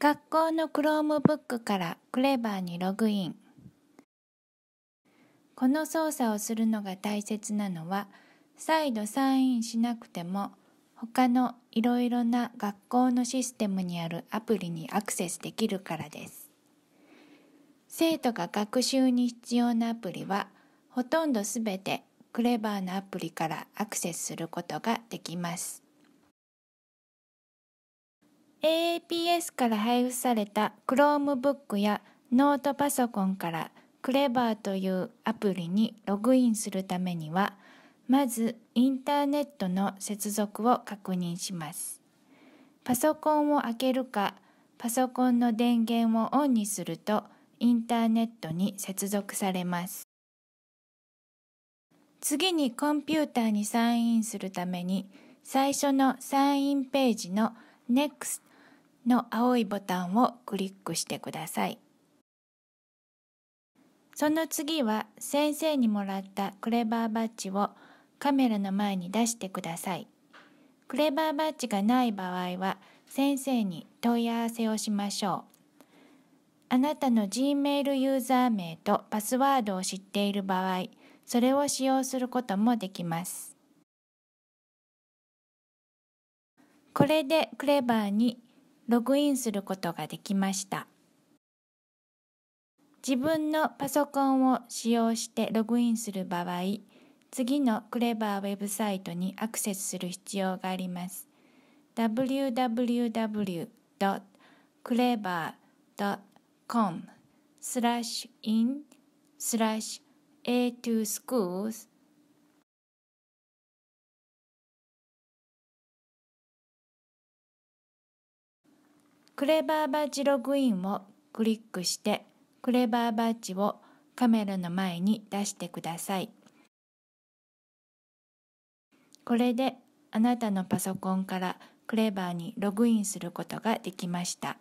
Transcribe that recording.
学校の Chromebook からクレバーにログインこの操作をするのが大切なのは再度サインしなくても他のいろいろな学校のシステムにあるアプリにアクセスできるからです生徒が学習に必要なアプリはほとんどすべてクレバーのアプリからアクセスすることができます AAPS から配布された Chromebook やノートパソコンからクレバーというアプリにログインするためにはまずインターネットの接続を確認しますパソコンを開けるかパソコンの電源をオンにするとインターネットに接続されます次にコンピューターにサインするために最初のサインページの NEXT の青いボタンをクリックしてくださいその次は先生にもらったクレバーバッジをカメラの前に出してくださいクレバーバッジがない場合は先生に問い合わせをしましょうあなたの Gmail ユーザー名とパスワードを知っている場合、それを使用することもできます。これでクレバーにログインすることができました。自分のパソコンを使用してログインする場合、次のクレバーウェブサイトにアクセスする必要があります。www.clever.com スラッシュインスラッシュ a2schools クレバーバッジログインをクリックしてクレバーバッジをカメラの前に出してください。これであなたのパソコンからクレバーにログインすることができました。